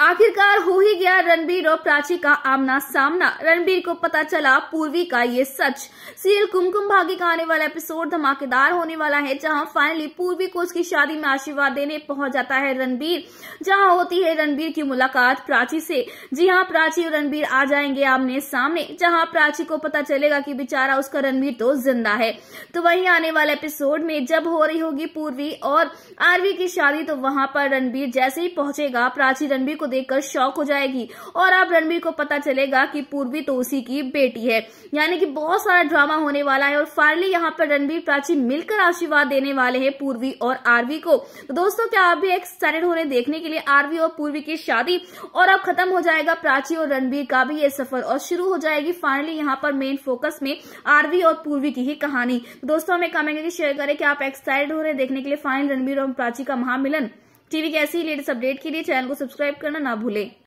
आखिरकार हो ही गया रणबीर और प्राची का आमना सामना रणबीर को पता चला पूर्वी का ये सच सीरियल कुमकुम भाग्य का आने वाला एपिसोड धमाकेदार होने वाला है जहां फाइनली पूर्वी को उसकी शादी में आशीर्वाद देने पहुंच जाता है रणबीर जहां होती है रणबीर की मुलाकात प्राची से जी हाँ प्राची और रणबीर आ जाएंगे आमने सामने जहाँ प्राची को पता चलेगा की बेचारा उसका रणबीर तो जिंदा है तो वही आने वाले एपिसोड में जब हो रही होगी पूर्वी और आरवी की शादी तो वहां पर रणबीर जैसे ही पहुंचेगा प्राची रणबीर को देखकर शौक हो जाएगी और अब रणबीर को पता चलेगा कि पूर्वी तो उसी की बेटी है यानी कि बहुत सारा ड्रामा होने वाला है और फाइनली यहाँ पर रणबीर प्राची मिलकर आशीर्वाद देने वाले हैं पूर्वी और आरवी को तो दोस्तों क्या आप भी एक्साइटेड होने देखने के लिए आरवी और पूर्वी की शादी और अब खत्म हो जाएगा प्राची और रणबीर का भी ये सफर और शुरू हो जाएगी फाइनली यहाँ पर मेन फोकस में आरवी और पूर्वी की ही कहानी तो दोस्तों हमें कमेंट शेयर करें कि आप एक्साइटेड हो रहे देखने के लिए फाइनल रणबीर और प्राची का महामिलन टीवी की ऐसी लेटेस्ट अपडेट के लिए चैनल को सब्सक्राइब करना ना भूलें